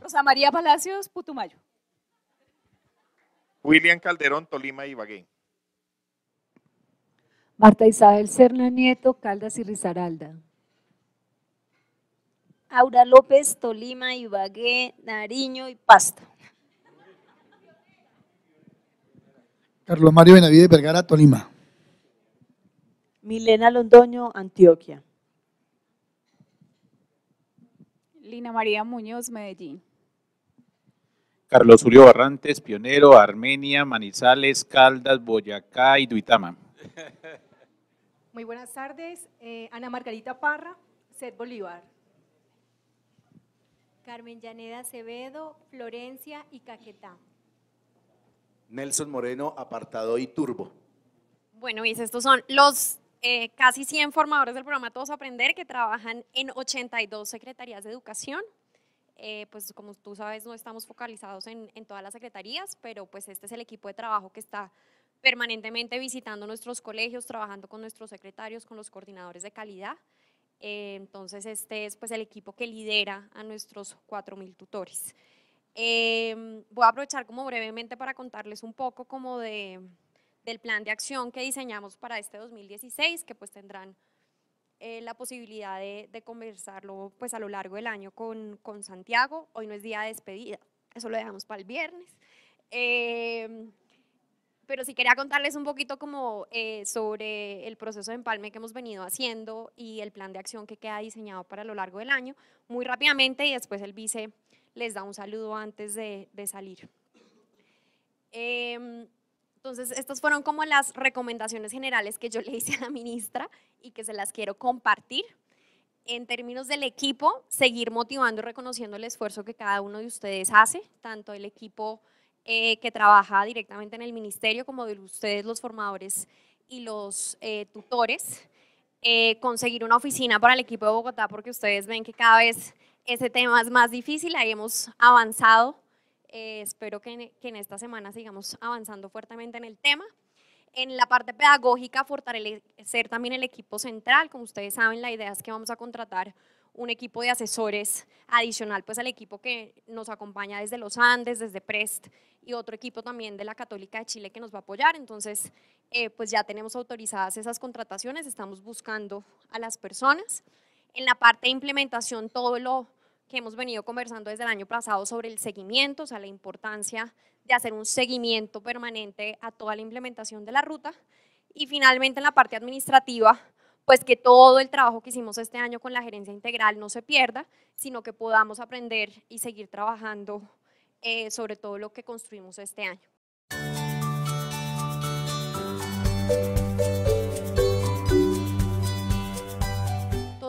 Rosa María Palacios, Putumayo. William Calderón, Tolima, y Ibagué. Marta Isabel Serna Nieto, Caldas y Rizaralda Aura López, Tolima, y Ibagué, Nariño y Pasto. Carlos Mario Benavides Vergara, Tolima. Milena Londoño, Antioquia. Lina María Muñoz, Medellín. Carlos Julio Barrantes, Pionero, Armenia, Manizales, Caldas, Boyacá y Duitama. Muy buenas tardes. Eh, Ana Margarita Parra, Seth Bolívar. Carmen Llaneda Acevedo, Florencia y Caquetá. Nelson Moreno, Apartado y Turbo. Bueno, y estos son los eh, casi 100 formadores del programa Todos Aprender que trabajan en 82 secretarías de educación. Eh, pues como tú sabes, no estamos focalizados en, todas las secretarías, pero pues este es el equipo de trabajo que está permanentemente visitando nuestros colegios, trabajando con nuestros secretarios, con los coordinadores de calidad. Eh, entonces, este es pues el equipo que lidera a nuestros 4.000 tutores. voy a aprovechar como brevemente para contarles un poco como de, del plan de acción que diseñamos para este 2016, que pues tendrán eh, la posibilidad de, conversarlo pues a lo largo del año con, Santiago. Hoy no es día de despedida, eso lo dejamos para el viernes. Em, pero sí quería contarles un poquito como eh, sobre el proceso de empalme que hemos venido haciendo y el plan de acción que queda diseñado para lo largo del año, muy rápidamente y después el vice les da un saludo antes de, de salir. Em, entonces, estas fueron como las recomendaciones generales que yo le hice a la ministra y que se las quiero compartir. En términos del equipo, seguir motivando y reconociendo el esfuerzo que cada uno de ustedes hace, tanto el equipo eh, que trabaja directamente en el ministerio como de ustedes los formadores y los eh, tutores. Eh, conseguir una oficina para el equipo de Bogotá porque ustedes ven que cada vez ese tema es más difícil, ahí hemos avanzado eh, espero que, en esta semana sigamos avanzando fuertemente en el tema. En la parte pedagógica, fortalecer también el equipo central. Como ustedes saben, la idea es que vamos a contratar un equipo de asesores adicional pues al equipo que nos acompaña desde los Andes, desde Prest y otro equipo también de la Católica de Chile que nos va a apoyar. Entonces, eh, pues ya tenemos autorizadas esas contrataciones, estamos buscando a las personas. En la parte de implementación, todo lo que hemos venido conversando desde el año pasado sobre el seguimiento, o sea, la importancia de hacer un seguimiento permanente a toda la implementación de la ruta. Y finalmente en la parte administrativa, pues que todo el trabajo que hicimos este año con la gerencia integral no se pierda, sino que podamos aprender y seguir trabajando eh, sobre todo lo que construimos este año.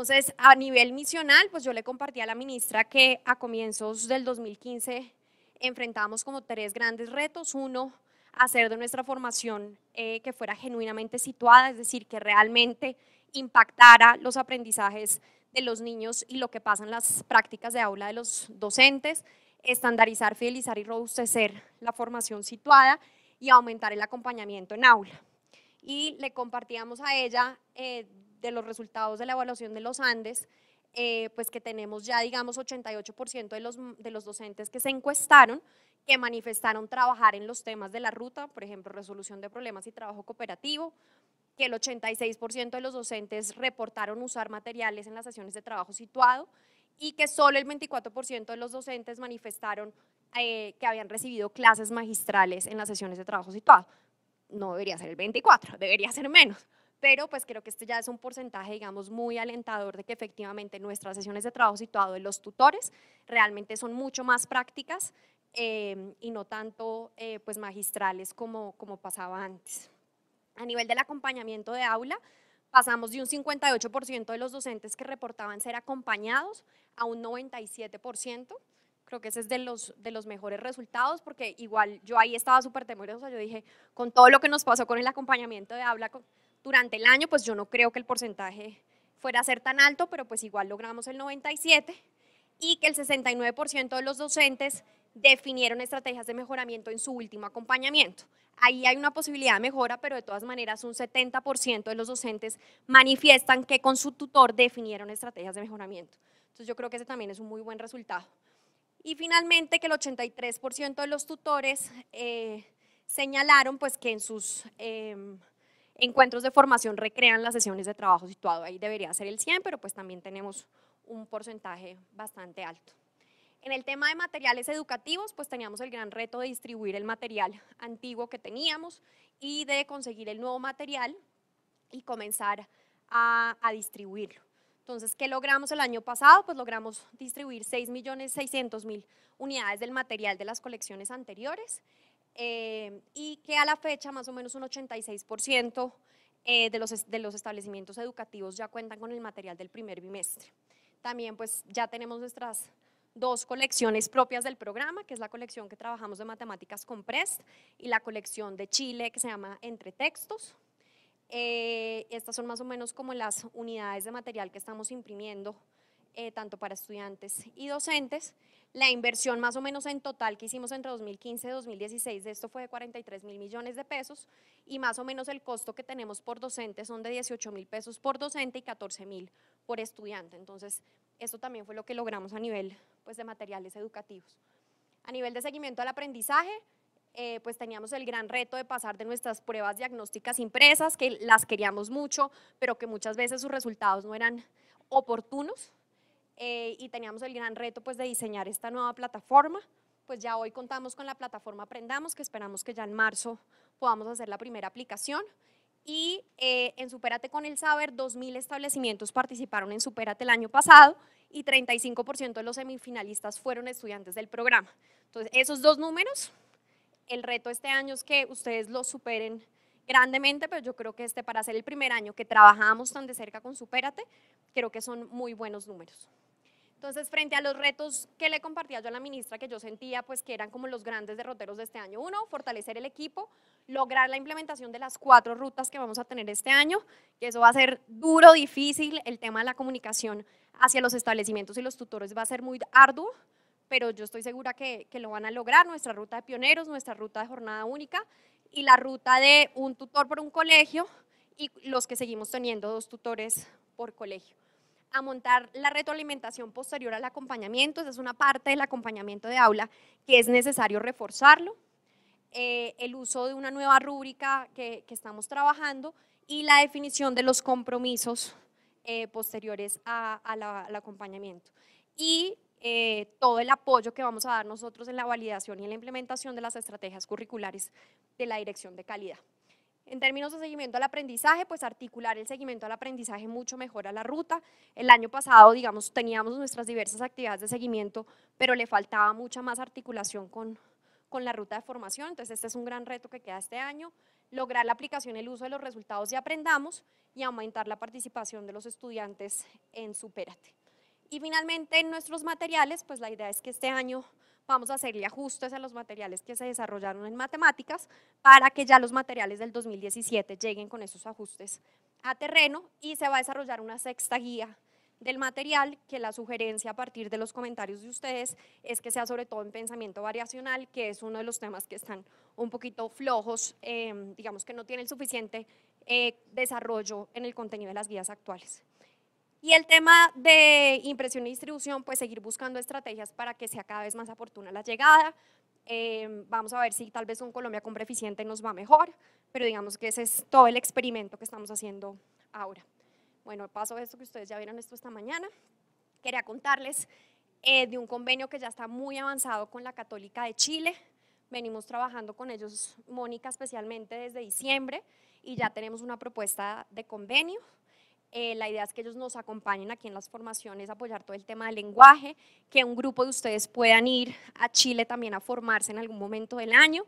Entonces, a nivel misional, pues yo le compartí a la ministra que a comienzos del 2015 enfrentábamos como tres grandes retos. Uno, hacer de nuestra formación eh, que fuera genuinamente situada, es decir, que realmente impactara los aprendizajes de los niños y lo que pasan las prácticas de aula de los docentes, estandarizar, fidelizar y robustecer la formación situada y aumentar el acompañamiento en aula. Y le compartíamos a ella eh, de los resultados de la evaluación de los Andes, eh, pues que tenemos ya, digamos, 88% de los, de los docentes que se encuestaron, que manifestaron trabajar en los temas de la ruta, por ejemplo, resolución de problemas y trabajo cooperativo, que el 86% de los docentes reportaron usar materiales en las sesiones de trabajo situado y que solo el 24% de los docentes manifestaron eh, que habían recibido clases magistrales en las sesiones de trabajo situado. No debería ser el 24, debería ser menos pero pues creo que este ya es un porcentaje, digamos, muy alentador de que efectivamente nuestras sesiones de trabajo situado en los tutores realmente son mucho más prácticas eh, y no tanto eh, pues magistrales como, como pasaba antes. A nivel del acompañamiento de aula, pasamos de un 58% de los docentes que reportaban ser acompañados a un 97%, creo que ese es de los, de los mejores resultados, porque igual yo ahí estaba súper temerosa, yo dije, con todo lo que nos pasó con el acompañamiento de aula… Durante el año, pues yo no creo que el porcentaje fuera a ser tan alto, pero pues igual logramos el 97 y que el 69% de los docentes definieron estrategias de mejoramiento en su último acompañamiento. Ahí hay una posibilidad de mejora, pero de todas maneras un 70% de los docentes manifiestan que con su tutor definieron estrategias de mejoramiento. Entonces yo creo que ese también es un muy buen resultado. Y finalmente que el 83% de los tutores eh, señalaron pues que en sus... Em, encuentros de formación recrean las sesiones de trabajo situado, ahí debería ser el 100, pero pues también tenemos un porcentaje bastante alto. En el tema de materiales educativos, pues teníamos el gran reto de distribuir el material antiguo que teníamos y de conseguir el nuevo material y comenzar a, distribuirlo. Entonces, ¿qué logramos el año pasado? Pues logramos distribuir 6.600.000 unidades del material de las colecciones anteriores eh, y que a la fecha más o menos un 86% eh, de, los, establecimientos educativos ya cuentan con el material del primer bimestre. También pues ya tenemos nuestras dos colecciones propias del programa, que es la colección que trabajamos de matemáticas con PREST y la colección de Chile que se llama Entre Textos. Eh, estas son más o menos como las unidades de material que estamos imprimiendo eh, tanto para estudiantes y docentes. La inversión más o menos en total que hicimos entre 2015 y 2016 de esto fue de 43 mil millones de pesos y más o menos el costo que tenemos por docente son de 18 mil pesos por docente y 14 mil por estudiante. Entonces, esto también fue lo que logramos a nivel pues, de materiales educativos. A nivel de seguimiento al aprendizaje, eh, pues teníamos el gran reto de pasar de nuestras pruebas diagnósticas impresas, que las queríamos mucho, pero que muchas veces sus resultados no eran oportunos, eh, y teníamos el gran reto pues, de diseñar esta nueva plataforma. Pues ya hoy contamos con la plataforma Aprendamos, que esperamos que ya en marzo podamos hacer la primera aplicación. Y eh, en Superate con el Saber, 2.000 establecimientos participaron en Superate el año pasado y 35% de los semifinalistas fueron estudiantes del programa. Entonces, esos dos números, el reto este año es que ustedes los superen grandemente, pero yo creo que este para ser el primer año que trabajamos tan de cerca con Supérate, creo que son muy buenos números. Entonces, frente a los retos que le compartía yo a la ministra, que yo sentía pues que eran como los grandes derroteros de este año. Uno, fortalecer el equipo, lograr la implementación de las cuatro rutas que vamos a tener este año, que eso va a ser duro, difícil, el tema de la comunicación hacia los establecimientos y los tutores va a ser muy arduo, pero yo estoy segura que, que lo van a lograr, nuestra ruta de pioneros, nuestra ruta de jornada única y la ruta de un tutor por un colegio y los que seguimos teniendo dos tutores por colegio. A montar la retroalimentación posterior al acompañamiento, esa es una parte del acompañamiento de aula que es necesario reforzarlo. Eh, el uso de una nueva rúbrica que, estamos trabajando y la definición de los compromisos eh, posteriores al acompañamiento. Y eh, todo el apoyo que vamos a dar nosotros en la validación y en la implementación de las estrategias curriculares de la dirección de calidad. En términos de seguimiento al aprendizaje, pues articular el seguimiento al aprendizaje mucho mejor a la ruta. El año pasado, digamos, teníamos nuestras diversas actividades de seguimiento, pero le faltaba mucha más articulación con, la ruta de formación, entonces este es un gran reto que queda este año. Lograr la aplicación, el uso de los resultados y Aprendamos y aumentar la participación de los estudiantes en Supérate. Y finalmente en nuestros materiales, pues la idea es que este año vamos a hacerle ajustes a los materiales que se desarrollaron en matemáticas para que ya los materiales del 2017 lleguen con esos ajustes a terreno y se va a desarrollar una sexta guía del material que la sugerencia a partir de los comentarios de ustedes es que sea sobre todo en pensamiento variacional, que es uno de los temas que están un poquito flojos, eh, digamos que no tiene el suficiente eh, desarrollo en el contenido de las guías actuales. Y el tema de impresión y distribución, pues seguir buscando estrategias para que sea cada vez más oportuna la llegada. Em, vamos a ver si tal vez un Colombia con eficiente nos va mejor, pero digamos que ese es todo el experimento que estamos haciendo ahora. Bueno, paso esto que ustedes ya vieron esto esta mañana. Quería contarles eh, de un convenio que ya está muy avanzado con la Católica de Chile. Venimos trabajando con ellos, Mónica especialmente, desde diciembre y ya tenemos una propuesta de convenio. Eh, la idea es que ellos nos acompañen aquí en las formaciones, apoyar todo el tema del lenguaje, que un grupo de ustedes puedan ir a Chile también a formarse en algún momento del año.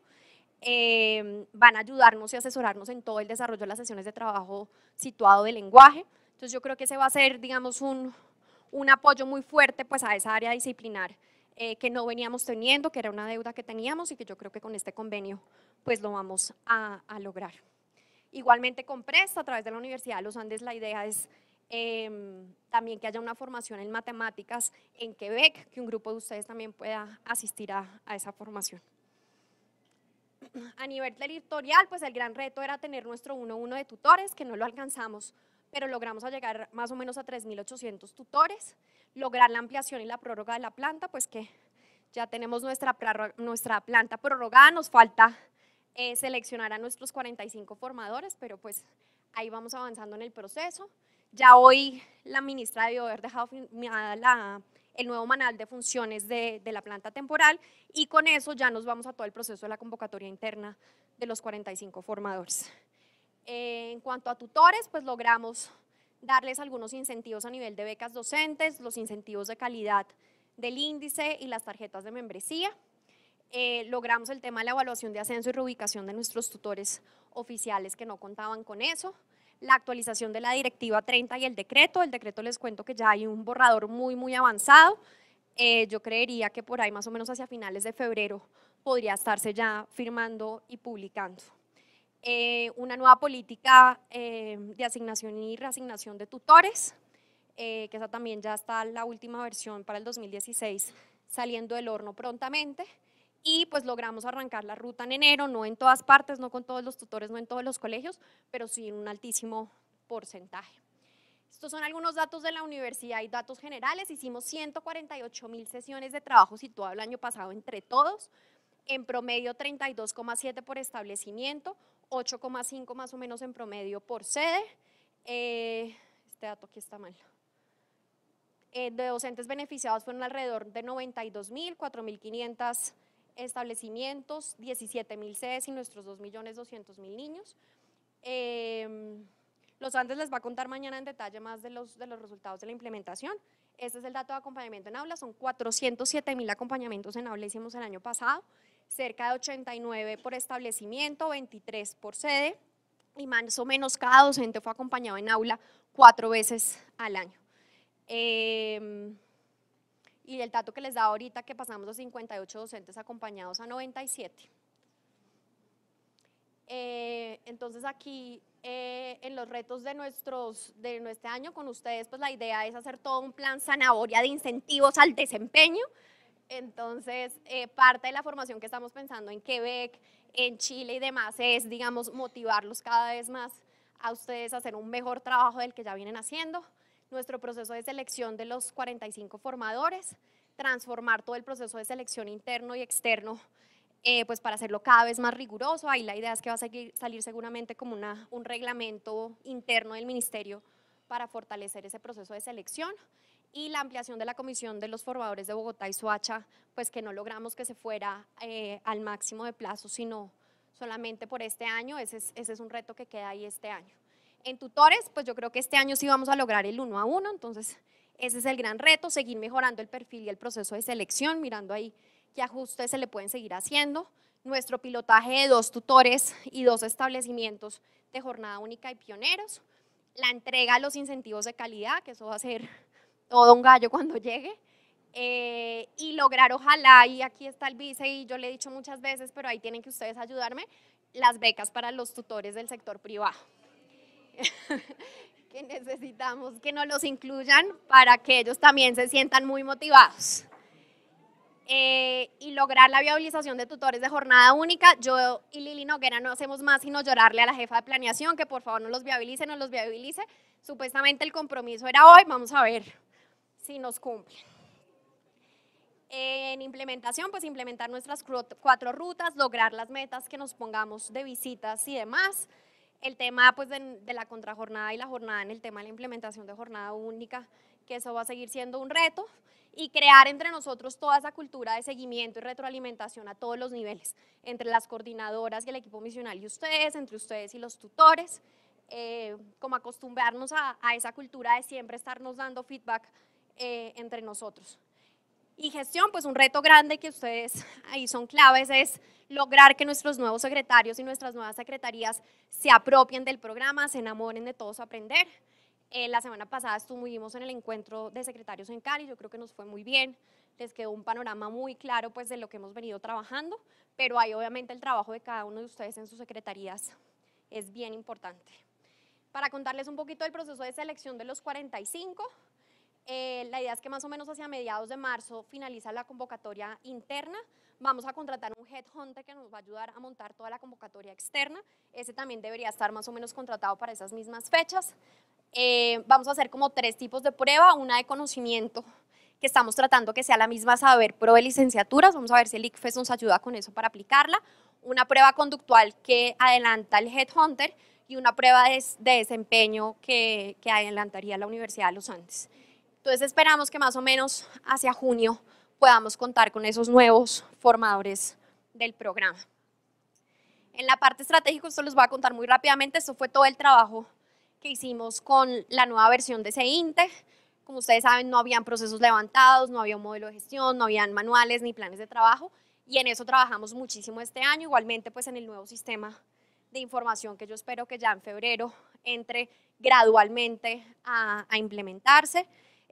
Em, van a ayudarnos y asesorarnos en todo el desarrollo de las sesiones de trabajo situado del lenguaje. Entonces yo creo que ese va a ser, digamos, un, apoyo muy fuerte pues, a esa área disciplinar eh, que no veníamos teniendo, que era una deuda que teníamos y que yo creo que con este convenio pues lo vamos a lograr. Igualmente con Presta, a través de la Universidad de los Andes, la idea es em, también que haya una formación en matemáticas en Quebec, que un grupo de ustedes también pueda asistir a, esa formación. A nivel territorial, pues el gran reto era tener nuestro 1-1 de tutores, que no lo alcanzamos, pero logramos llegar más o menos a 3.800 tutores, lograr la ampliación y la prórroga de la planta, pues que ya tenemos nuestra, nuestra planta prorrogada, nos falta eh, seleccionar a nuestros 45 formadores, pero pues ahí vamos avanzando en el proceso. Ya hoy la ministra de haber dejado el nuevo manual de funciones de, la planta temporal y con eso ya nos vamos a todo el proceso de la convocatoria interna de los 45 formadores. Eh, en cuanto a tutores, pues logramos darles algunos incentivos a nivel de becas docentes, los incentivos de calidad del índice y las tarjetas de membresía. Eh, logramos el tema de la evaluación de ascenso y reubicación de nuestros tutores oficiales que no contaban con eso, la actualización de la directiva 30 y el decreto, el decreto les cuento que ya hay un borrador muy muy avanzado, eh, yo creería que por ahí más o menos hacia finales de febrero podría estarse ya firmando y publicando. Eh, una nueva política de asignación y reasignación de tutores, que esa también ya está la última versión para el 2016 saliendo del horno prontamente, y pues logramos arrancar la ruta en enero, no en todas partes, no con todos los tutores, no en todos los colegios, pero sí en un altísimo porcentaje. Estos son algunos datos de la universidad y datos generales. Hicimos 148 mil sesiones de trabajo situado el año pasado entre todos, en promedio 32,7 por establecimiento, 8,5 más o menos en promedio por sede. Eh, este dato aquí está mal. Eh, de docentes beneficiados fueron alrededor de 92 mil, 4.500 establecimientos, 17 mil sedes y nuestros 2.200.000 niños. Em, los Andes les va a contar mañana en detalle más de los, de los resultados de la implementación. Este es el dato de acompañamiento en aula, son 407 mil acompañamientos en aula hicimos el año pasado, cerca de 89 por establecimiento, 23 por sede y más o menos cada docente fue acompañado en aula cuatro veces al año. Em, y el dato que les da ahorita que pasamos de 58 docentes acompañados a 97. Eh, entonces aquí eh, en los retos de, nuestros, de nuestro año con ustedes, pues la idea es hacer todo un plan zanahoria de incentivos al desempeño. Entonces, eh, parte de la formación que estamos pensando en Quebec, en Chile y demás es, digamos, motivarlos cada vez más a ustedes a hacer un mejor trabajo del que ya vienen haciendo nuestro proceso de selección de los 45 formadores, transformar todo el proceso de selección interno y externo eh, pues para hacerlo cada vez más riguroso. Ahí la idea es que va a seguir, salir seguramente como una, un reglamento interno del ministerio para fortalecer ese proceso de selección y la ampliación de la comisión de los formadores de Bogotá y Soacha, pues que no logramos que se fuera eh, al máximo de plazo, sino solamente por este año. ese es un reto que queda ahí este año en tutores, pues yo creo que este año sí vamos a lograr el uno a uno, entonces ese es el gran reto, seguir mejorando el perfil y el proceso de selección, mirando ahí qué ajustes se le pueden seguir haciendo. Nuestro pilotaje de dos tutores y dos establecimientos de jornada única y pioneros. La entrega a los incentivos de calidad, que eso va a ser todo un gallo cuando llegue. Eh, y lograr, ojalá, y aquí está el vice, y yo le he dicho muchas veces, pero ahí tienen que ustedes ayudarme, las becas para los tutores del sector privado. que necesitamos que nos los incluyan para que ellos también se sientan muy motivados. Eh, y lograr la viabilización de tutores de jornada única. Yo y Lili Noguera no hacemos más sino llorarle a la jefa de planeación que por favor no los viabilice, no los viabilice. Supuestamente el compromiso era hoy, vamos a ver si nos cumplen. En implementación, pues implementar nuestras cuatro rutas, lograr las metas que nos pongamos de visitas y demás el tema pues, de, la contrajornada y la jornada en el tema de la implementación de jornada única, que eso va a seguir siendo un reto, y crear entre nosotros toda esa cultura de seguimiento y retroalimentación a todos los niveles, entre las coordinadoras y el equipo misional y ustedes, entre ustedes y los tutores, eh, como acostumbrarnos a, esa cultura de siempre estarnos dando feedback eh, entre nosotros. Y gestión, pues un reto grande que ustedes ahí son claves es lograr que nuestros nuevos secretarios y nuestras nuevas secretarías se apropien del programa, se enamoren de todos aprender. Eh, la semana pasada estuvimos en el encuentro de secretarios en Cali, yo creo que nos fue muy bien, les quedó un panorama muy claro pues de lo que hemos venido trabajando, pero ahí obviamente el trabajo de cada uno de ustedes en sus secretarías es bien importante. Para contarles un poquito del proceso de selección de los 45, eh, la idea es que más o menos hacia mediados de marzo finaliza la convocatoria interna. Vamos a contratar un headhunter que nos va a ayudar a montar toda la convocatoria externa. Ese también debería estar más o menos contratado para esas mismas fechas. Eh, vamos a hacer como tres tipos de prueba, una de conocimiento que estamos tratando que sea la misma saber pro de licenciaturas, vamos a ver si el ICFES nos ayuda con eso para aplicarla, una prueba conductual que adelanta el headhunter y una prueba de, desempeño que, que adelantaría la Universidad de los Andes. Entonces esperamos que más o menos hacia junio podamos contar con esos nuevos formadores del programa. En la parte estratégica, esto los voy a contar muy rápidamente, esto fue todo el trabajo que hicimos con la nueva versión de CEINTE. Como ustedes saben, no habían procesos levantados, no había un modelo de gestión, no habían manuales ni planes de trabajo y en eso trabajamos muchísimo este año, igualmente pues en el nuevo sistema de información que yo espero que ya en febrero entre gradualmente a, a implementarse.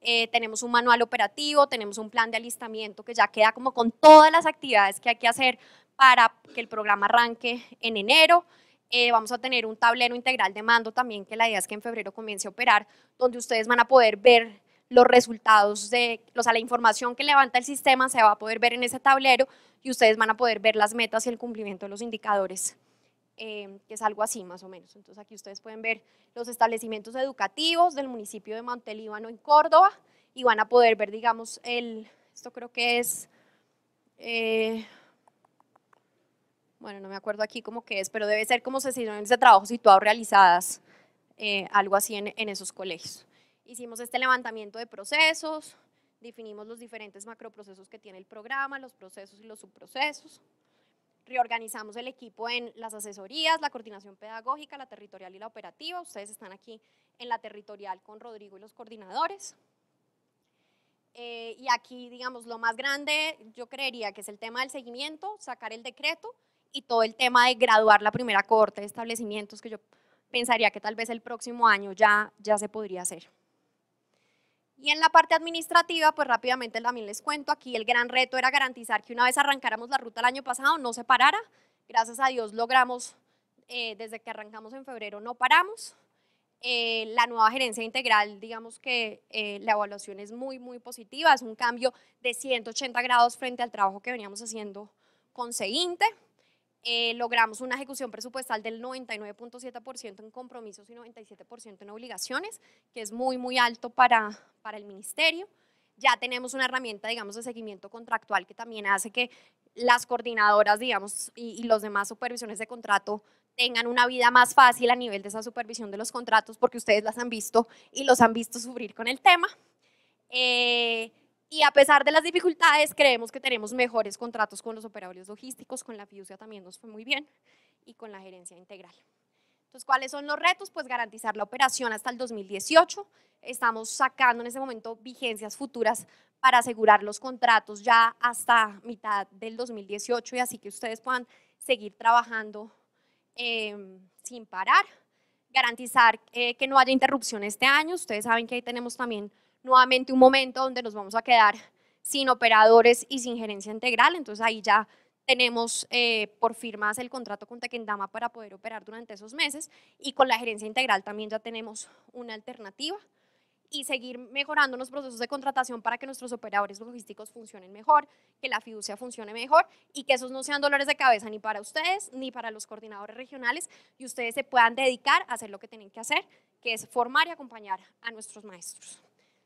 Eh, tenemos un manual operativo, tenemos un plan de alistamiento que ya queda como con todas las actividades que hay que hacer para que el programa arranque en enero. Eh, vamos a tener un tablero integral de mando también, que la idea es que en febrero comience a operar, donde ustedes van a poder ver los resultados de, o sea, la información que levanta el sistema se va a poder ver en ese tablero y ustedes van a poder ver las metas y el cumplimiento de los indicadores Em, que es algo así más o menos. Entonces aquí ustedes pueden ver los establecimientos educativos del municipio de Montelíbano en Córdoba y van a poder ver, digamos, el, esto creo que es, eh, bueno, no me acuerdo aquí cómo que es, pero debe ser como sesiones de trabajo situado realizadas, eh, algo así en esos colegios. Hicimos este levantamiento de procesos, definimos los diferentes macroprocesos que tiene el programa, los procesos y los subprocesos reorganizamos el equipo en las asesorías, la coordinación pedagógica, la territorial y la operativa. Ustedes están aquí en la territorial con Rodrigo y los coordinadores. Eh, y aquí, digamos, lo más grande yo creería que es el tema del seguimiento, sacar el decreto y todo el tema de graduar la primera corte de establecimientos que yo pensaría que tal vez el próximo año ya, ya se podría hacer. Y en la parte administrativa, pues rápidamente también les cuento, aquí el gran reto era garantizar que una vez arrancáramos la ruta el año pasado no se parara. Gracias a Dios logramos, eh, desde que arrancamos en febrero no paramos. Eh, la nueva gerencia integral, digamos que eh, la evaluación es muy, muy positiva, es un cambio de 180 grados frente al trabajo que veníamos haciendo con CEINTE. Eh, logramos una ejecución presupuestal del 99.7% en compromisos y 97% en obligaciones, que es muy, muy alto para, para el ministerio. Ya tenemos una herramienta, digamos, de seguimiento contractual que también hace que las coordinadoras, digamos, y, los demás supervisiones de contrato tengan una vida más fácil a nivel de esa supervisión de los contratos, porque ustedes las han visto y los han visto sufrir con el tema. Eh, y a pesar de las dificultades, creemos que tenemos mejores contratos con los operadores logísticos, con la fiducia también nos fue muy bien y con la gerencia integral. Entonces, ¿cuáles son los retos? Pues garantizar la operación hasta el 2018. Estamos sacando en ese momento vigencias futuras para asegurar los contratos ya hasta mitad del 2018 y así que ustedes puedan seguir trabajando em, sin parar garantizar eh, que no haya interrupción este año. Ustedes saben que ahí tenemos también nuevamente un momento donde nos vamos a quedar sin operadores y sin gerencia integral, entonces ahí ya tenemos eh, por firmas el contrato con Tequendama para poder operar durante esos meses y con la gerencia integral también ya tenemos una alternativa y seguir mejorando los procesos de contratación para que nuestros operadores logísticos funcionen mejor, que la fiducia funcione mejor y que esos no sean dolores de cabeza ni para ustedes ni para los coordinadores regionales y ustedes se puedan dedicar a hacer lo que tienen que hacer, que es formar y acompañar a nuestros maestros.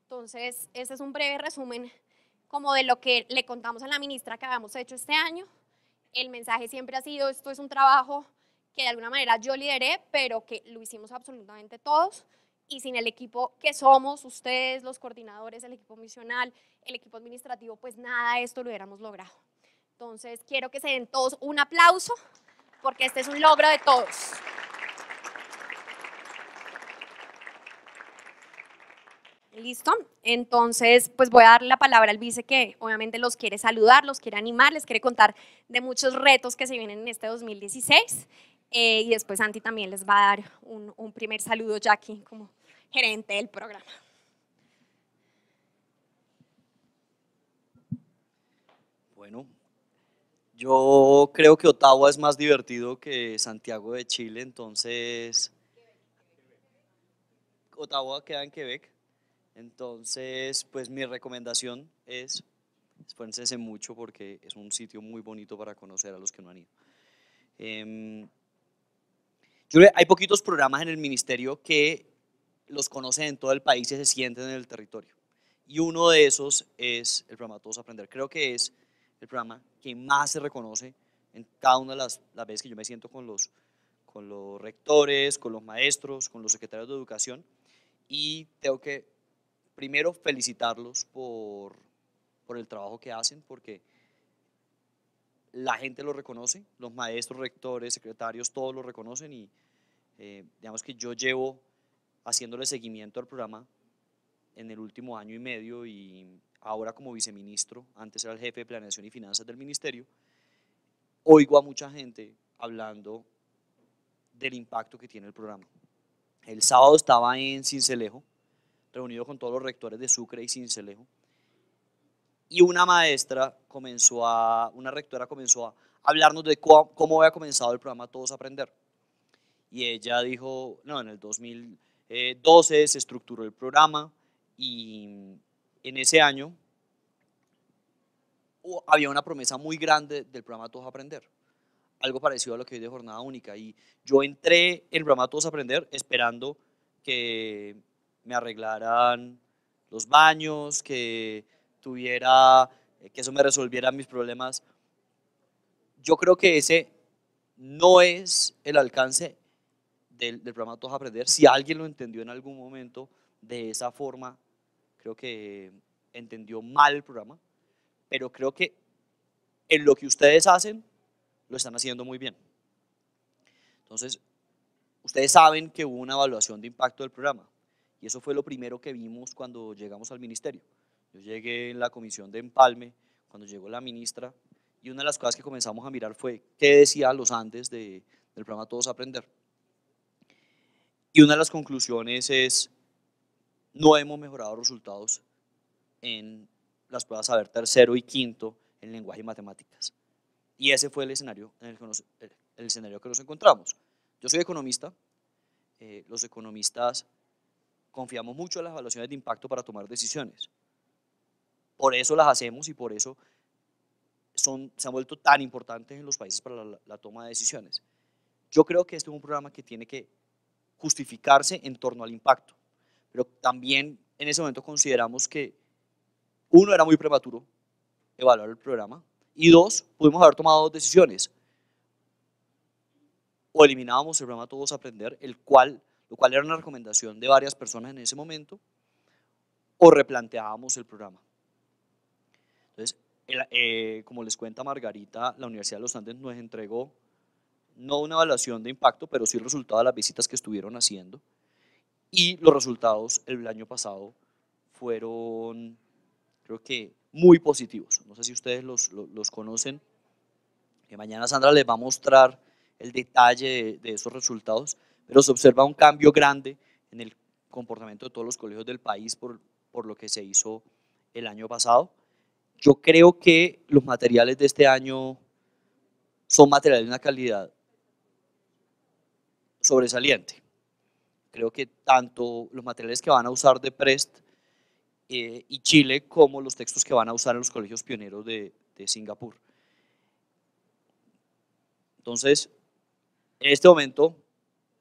Entonces, este es un breve resumen como de lo que le contamos a la ministra que habíamos hecho este año. El mensaje siempre ha sido, esto es un trabajo que de alguna manera yo lideré, pero que lo hicimos absolutamente todos y sin el equipo que somos, ustedes, los coordinadores, el equipo misional, el equipo administrativo, pues nada de esto lo hubiéramos logrado. Entonces, quiero que se den todos un aplauso porque este es un logro de todos. ¿Listo? Entonces, pues voy a dar la palabra al vice que obviamente los quiere saludar, los quiere animar, les quiere contar de muchos retos que se vienen en este 2016. Eh, y después Santi también les va a dar un, un primer saludo Jackie como gerente del programa. Bueno, yo creo que Ottawa es más divertido que Santiago de Chile, entonces... Ottawa queda en Quebec. Entonces, pues mi recomendación es, espérense mucho porque es un sitio muy bonito para conocer a los que no han ido. Em, yo hay poquitos programas en el ministerio que los conocen en todo el país y se sienten en el territorio. Y uno de esos es el programa Todos Aprender. Creo que es el programa que más se reconoce en cada una de las, las veces que yo me siento con los, con los rectores, con los maestros, con los secretarios de educación. Y tengo que primero felicitarlos por, por el trabajo que hacen, porque la gente lo reconoce, los maestros, rectores, secretarios, todos lo reconocen y eh, digamos que yo llevo haciéndole seguimiento al programa en el último año y medio y ahora como viceministro, antes era el jefe de planeación y finanzas del ministerio, oigo a mucha gente hablando del impacto que tiene el programa. El sábado estaba en Cincelejo, reunido con todos los rectores de Sucre y Cincelejo. Y una maestra comenzó a, una rectora comenzó a hablarnos de cómo, había comenzado el programa Todos Aprender. Y ella dijo, no, en el 2012 eh, se estructuró el programa y en ese año había una promesa muy grande del programa Todos Aprender. Algo parecido a lo que hoy de Jornada Única. Y yo entré en el programa Todos Aprender esperando que me arreglaran los baños, que tuviera, eh, que eso me resolviera mis problemas. Yo creo que ese no es el alcance del, programa Todos Aprender. Si alguien lo entendió en algún momento de esa forma, creo que entendió mal el programa, pero creo que en lo que ustedes hacen, lo están haciendo muy bien. Entonces, ustedes saben que hubo una evaluación de impacto del programa. Y eso fue lo primero que vimos cuando llegamos al ministerio. Yo llegué en la comisión de empalme, cuando llegó la ministra, y una de las cosas que comenzamos a mirar fue qué decía los Andes del programa Todos Aprender. Y una de las conclusiones es, no hemos mejorado resultados en las pruebas saber tercero y quinto en lenguaje y matemáticas. Y ese fue el escenario, el, que nos, escenario que nos encontramos. Yo soy economista, eh, los economistas confiamos mucho en las evaluaciones de impacto para tomar decisiones. Por eso las hacemos y por eso son, se han vuelto tan importantes en los países para la, la toma de decisiones. Yo creo que este es un programa que tiene que justificarse en torno al impacto, pero también en ese momento consideramos que, uno, era muy prematuro evaluar el programa, y dos, pudimos haber tomado dos decisiones. O eliminábamos el programa Todos Aprender, el cual lo cual era una recomendación de varias personas en ese momento, o replanteábamos el programa. Entonces, eh, como les cuenta Margarita, la Universidad de los Andes nos entregó no una evaluación de impacto, pero sí el resultado de las visitas que estuvieron haciendo. Y los resultados el año pasado fueron, creo que, muy positivos. No sé si ustedes los, los, conocen, que eh, mañana Sandra les va a mostrar el detalle de esos resultados, pero se observa un cambio grande en el comportamiento de todos los colegios del país por, lo que se hizo el año pasado. Yo creo que los materiales de este año son materiales de una calidad sobresaliente. Creo que tanto los materiales que van a usar de Prest eh, y Chile como los textos que van a usar en los colegios pioneros de, de Singapur. Entonces, en este momento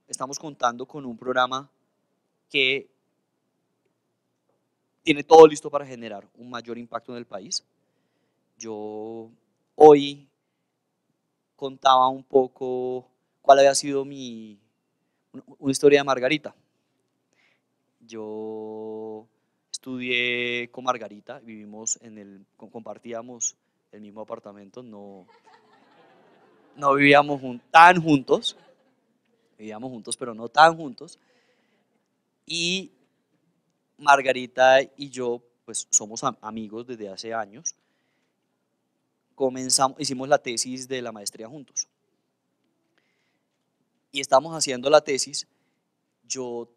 estamos contando con un programa que tiene todo listo para generar un mayor impacto en el país. Yo hoy contaba un poco cuál había sido mi una historia de Margarita. Yo estudié con Margarita, vivimos en el compartíamos el mismo apartamento, no no vivíamos tan juntos vivíamos juntos, pero no tan juntos. Y Margarita y yo, pues somos amigos desde hace años. Comenzamos, hicimos la tesis de la maestría juntos. Y estamos haciendo la tesis. Yo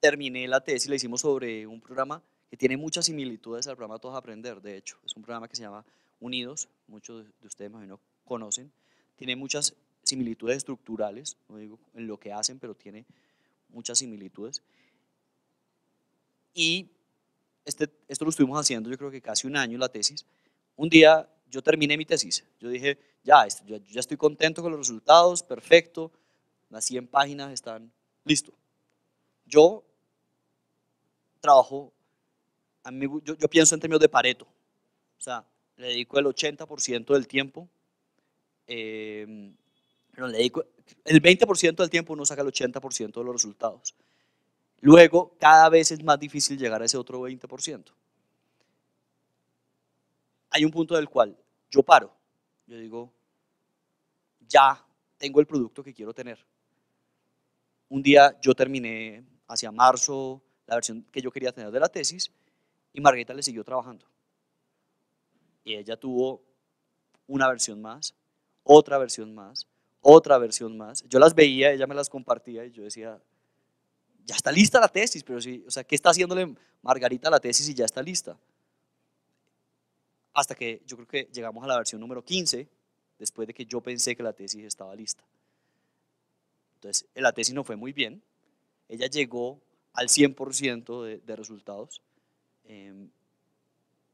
terminé la tesis, la hicimos sobre un programa que tiene muchas similitudes al programa Todos Aprender, de hecho. Es un programa que se llama Unidos, muchos de ustedes, imagino, conocen. Tiene muchas similitudes estructurales, no digo en lo que hacen, pero tiene muchas similitudes. Y este, esto lo estuvimos haciendo yo creo que casi un año la tesis. Un día yo terminé mi tesis, yo dije, ya, ya estoy contento con los resultados, perfecto, las 100 páginas están listo. Yo trabajo, yo, pienso en términos de Pareto, o sea, le dedico el 80% del tiempo eh, no le el 20% del tiempo no saca el 80% de los resultados. Luego, cada vez es más difícil llegar a ese otro 20%. Hay un punto del cual yo paro. Yo digo, ya tengo el producto que quiero tener. Un día yo terminé hacia marzo la versión que yo quería tener de la tesis y Margarita le siguió trabajando. Y ella tuvo una versión más, otra versión más, otra versión más. Yo las veía, ella me las compartía y yo decía, ya está lista la tesis, pero sí, o sea, ¿qué está haciéndole Margarita la tesis y ya está lista? Hasta que yo creo que llegamos a la versión número 15, después de que yo pensé que la tesis estaba lista. Entonces, la tesis no fue muy bien, ella llegó al 100% de, de, resultados. Em,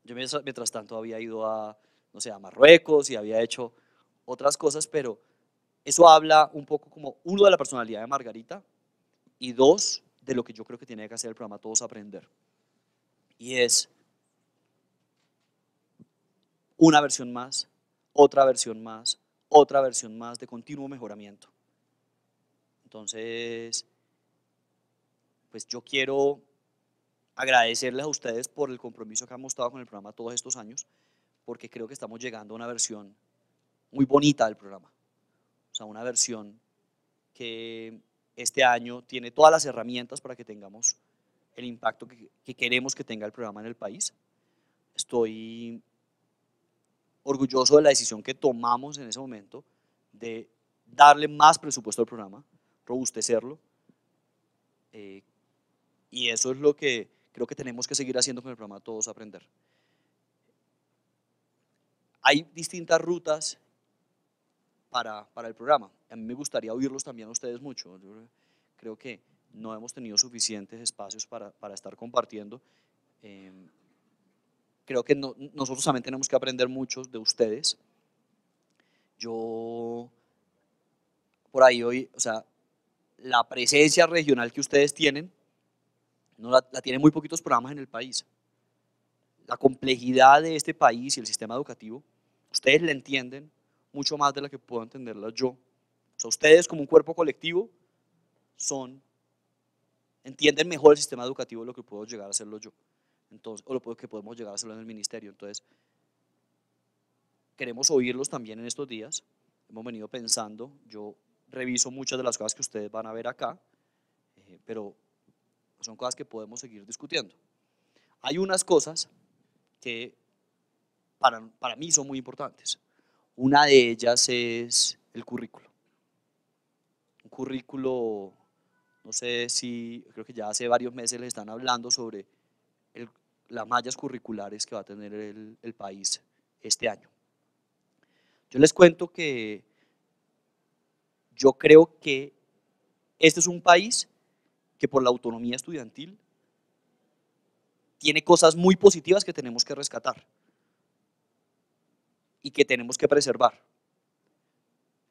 yo mientras, mientras, tanto había ido a, no sé, a Marruecos y había hecho otras cosas, pero eso habla un poco como, uno, de la personalidad de Margarita y dos, de lo que yo creo que tiene que hacer el programa Todos Aprender. Y es una versión más, otra versión más, otra versión más de continuo mejoramiento. Entonces, pues yo quiero agradecerles a ustedes por el compromiso que han mostrado con el programa todos estos años, porque creo que estamos llegando a una versión muy bonita del programa a una versión que este año tiene todas las herramientas para que tengamos el impacto que, queremos que tenga el programa en el país. Estoy orgulloso de la decisión que tomamos en ese momento de darle más presupuesto al programa, robustecerlo. Eh, y eso es lo que creo que tenemos que seguir haciendo con el programa Todos Aprender. Hay distintas rutas para, el programa. A mí me gustaría oírlos también a ustedes mucho. creo que no hemos tenido suficientes espacios para, estar compartiendo. Em, creo que nosotros también tenemos que aprender mucho de ustedes. Yo, por ahí hoy, o sea, la presencia regional que ustedes tienen, no la, la tienen muy poquitos programas en el país. La complejidad de este país y el sistema educativo, ustedes la entienden, mucho más de la que puedo entenderla yo. O sea, ustedes como un cuerpo colectivo son, entienden mejor el sistema educativo de lo que puedo llegar a hacerlo yo. Entonces, o lo que podemos llegar a hacerlo en el ministerio. Entonces, queremos oírlos también en estos días. Hemos venido pensando, yo reviso muchas de las cosas que ustedes van a ver acá, eh, pero son cosas que podemos seguir discutiendo. Hay unas cosas que para, para mí son muy importantes. Una de ellas es el currículo. Un currículo, no sé si, creo que ya hace varios meses les están hablando sobre las mallas curriculares que va a tener el país este año. Yo les cuento que yo creo que este es un país que por la autonomía estudiantil tiene cosas muy positivas que tenemos que rescatar y que tenemos que preservar.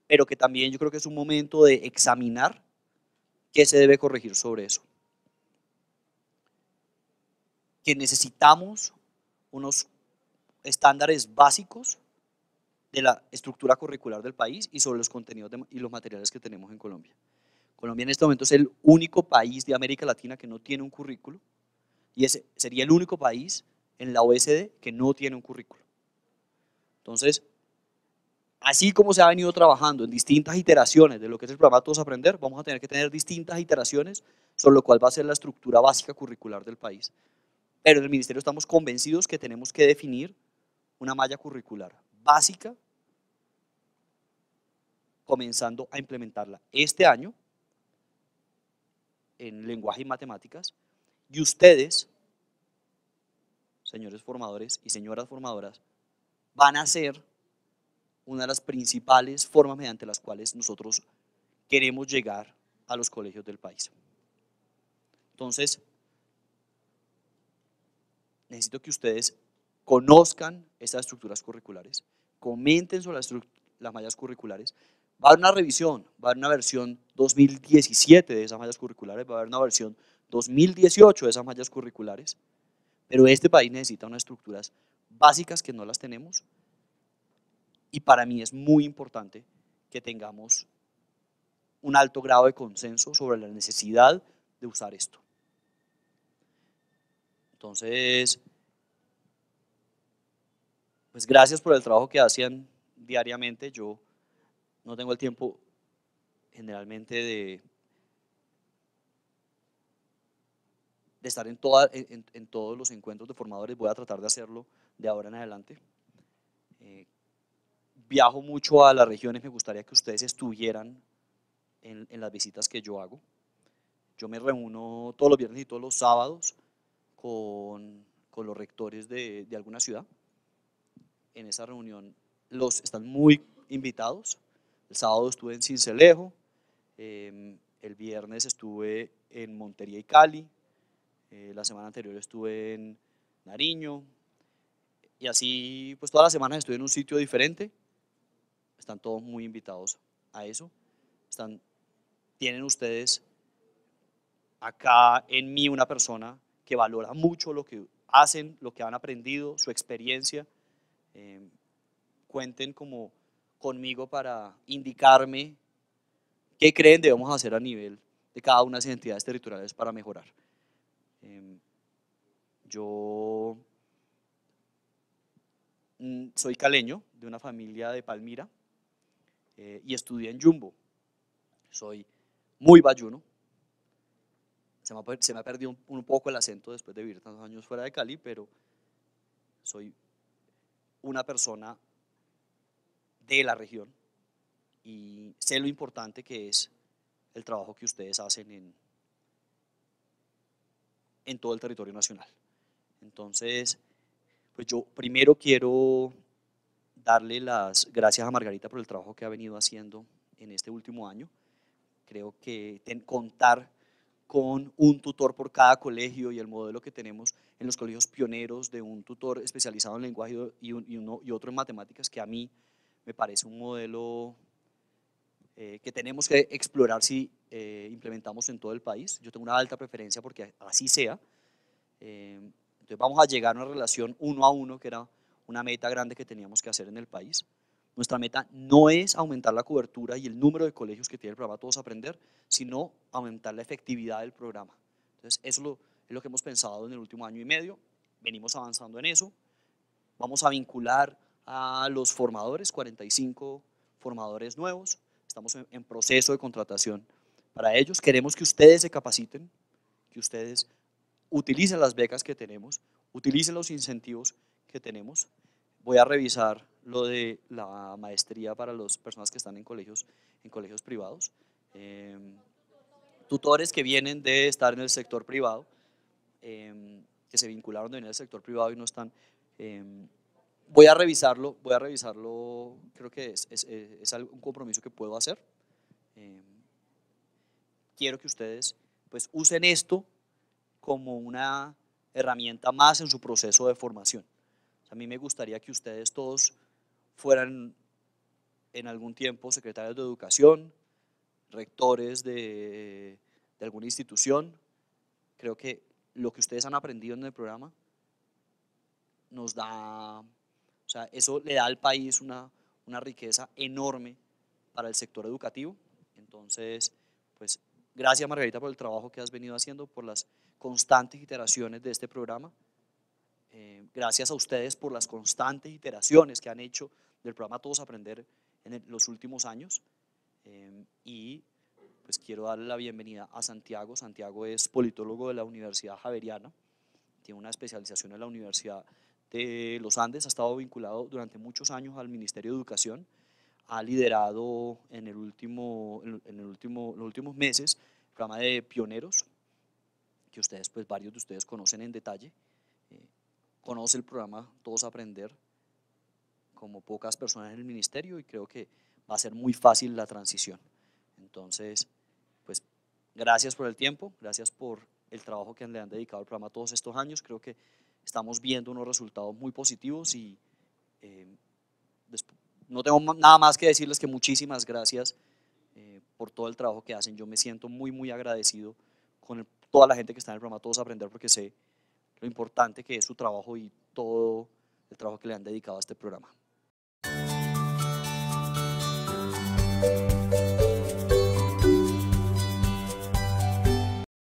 Pero que también yo creo que es un momento de examinar qué se debe corregir sobre eso. Que necesitamos unos estándares básicos de la estructura curricular del país y sobre los contenidos y los materiales que tenemos en Colombia. Colombia en este momento es el único país de América Latina que no tiene un currículo y ese sería el único país en la OSD que no tiene un currículo. Entonces, así como se ha venido trabajando en distintas iteraciones de lo que es el programa Todos Aprender, vamos a tener que tener distintas iteraciones sobre lo cual va a ser la estructura básica curricular del país. Pero en el Ministerio estamos convencidos que tenemos que definir una malla curricular básica, comenzando a implementarla este año en lenguaje y matemáticas, y ustedes, señores formadores y señoras formadoras, van a ser una de las principales formas mediante las cuales nosotros queremos llegar a los colegios del país. Entonces, necesito que ustedes conozcan estas estructuras curriculares, comenten sobre las, las mallas curriculares. Va a haber una revisión, va a haber una versión 2017 de esas mallas curriculares, va a haber una versión 2018 de esas mallas curriculares, pero este país necesita unas estructuras básicas que no las tenemos. Y para mí es muy importante que tengamos un alto grado de consenso sobre la necesidad de usar esto. Entonces, pues gracias por el trabajo que hacían diariamente. Yo no tengo el tiempo generalmente de, de estar en, en todos los encuentros de formadores. Voy a tratar de hacerlo de ahora en adelante. Eh, viajo mucho a las regiones, me gustaría que ustedes estuvieran en, las visitas que yo hago. Yo me reúno todos los viernes y todos los sábados con, los rectores de, alguna ciudad. En esa reunión los están muy invitados. El sábado estuve en Cincelejo, em, el viernes estuve en Montería y Cali, eh, la semana anterior estuve en Nariño, y así, pues todas las semanas estoy en un sitio diferente. Están todos muy invitados a eso. Están, tienen ustedes acá en mí una persona que valora mucho lo que hacen, lo que han aprendido, su experiencia. Em, cuenten como conmigo para indicarme qué creen debemos hacer a nivel de cada una de las entidades territoriales para mejorar. Em, yo soy caleño, de una familia de Palmira, eh, y estudié en Jumbo. Soy muy bayuno. Se me, ha perdido un, poco el acento después de vivir tantos años fuera de Cali, pero soy una persona de la región y sé lo importante que es el trabajo que ustedes hacen en, en todo el territorio nacional. Entonces, pues yo primero quiero darle las gracias a Margarita por el trabajo que ha venido haciendo en este último año. Creo que contar con un tutor por cada colegio y el modelo que tenemos en los colegios pioneros de un tutor especializado en lenguaje y, otro en matemáticas, que a mí me parece un modelo eh, que tenemos que explorar si eh, implementamos en todo el país. Yo tengo una alta preferencia porque así sea. Eh, entonces vamos a llegar a una relación uno a uno, que era una meta grande que teníamos que hacer en el país. Nuestra meta no es aumentar la cobertura y el número de colegios que tiene el programa Todos Aprender, sino aumentar la efectividad del programa. Entonces, eso es lo, que hemos pensado en el último año y medio. Venimos avanzando en eso. Vamos a vincular a los formadores, 45 formadores nuevos. Estamos en proceso de contratación para ellos. Queremos que ustedes se capaciten, que ustedes utilicen las becas que tenemos, utilicen los incentivos que tenemos. Voy a revisar lo de la maestría para las personas que están en colegios, en colegios privados. Em, tutores que vienen de estar en el sector privado, em, que se vincularon de venir al sector privado y no están. Em, voy a revisarlo, voy a revisarlo, creo que es, un compromiso que puedo hacer. quiero que ustedes pues usen esto como una herramienta más en su proceso de formación. A mí me gustaría que ustedes todos fueran en algún tiempo secretarios de educación, rectores de, alguna institución. Creo que lo que ustedes han aprendido en el programa nos da, o sea, eso le da al país una, una riqueza enorme para el sector educativo. Entonces, pues gracias Margarita por el trabajo que has venido haciendo, por las constantes iteraciones de este programa. Eh, gracias a ustedes por las constantes iteraciones que han hecho del programa Todos Aprender en los últimos años. Eh, y pues quiero darle la bienvenida a Santiago. Santiago es politólogo de la Universidad Javeriana, tiene una especialización en la Universidad de los Andes, ha estado vinculado durante muchos años al Ministerio de Educación, ha liderado en, el último, en el último, los últimos meses el programa de pioneros que ustedes, pues varios de ustedes conocen en detalle. Eh, conoce el programa Todos Aprender como pocas personas en el ministerio y creo que va a ser muy fácil la transición. Entonces, pues gracias por el tiempo, gracias por el trabajo que le han dedicado al programa todos estos años. Creo que estamos viendo unos resultados muy positivos y eh, no tengo nada más que decirles que muchísimas gracias eh, por todo el trabajo que hacen. Yo me siento muy, muy agradecido con el toda la gente que está en el programa, todos aprender porque sé lo importante que es su trabajo y todo el trabajo que le han dedicado a este programa.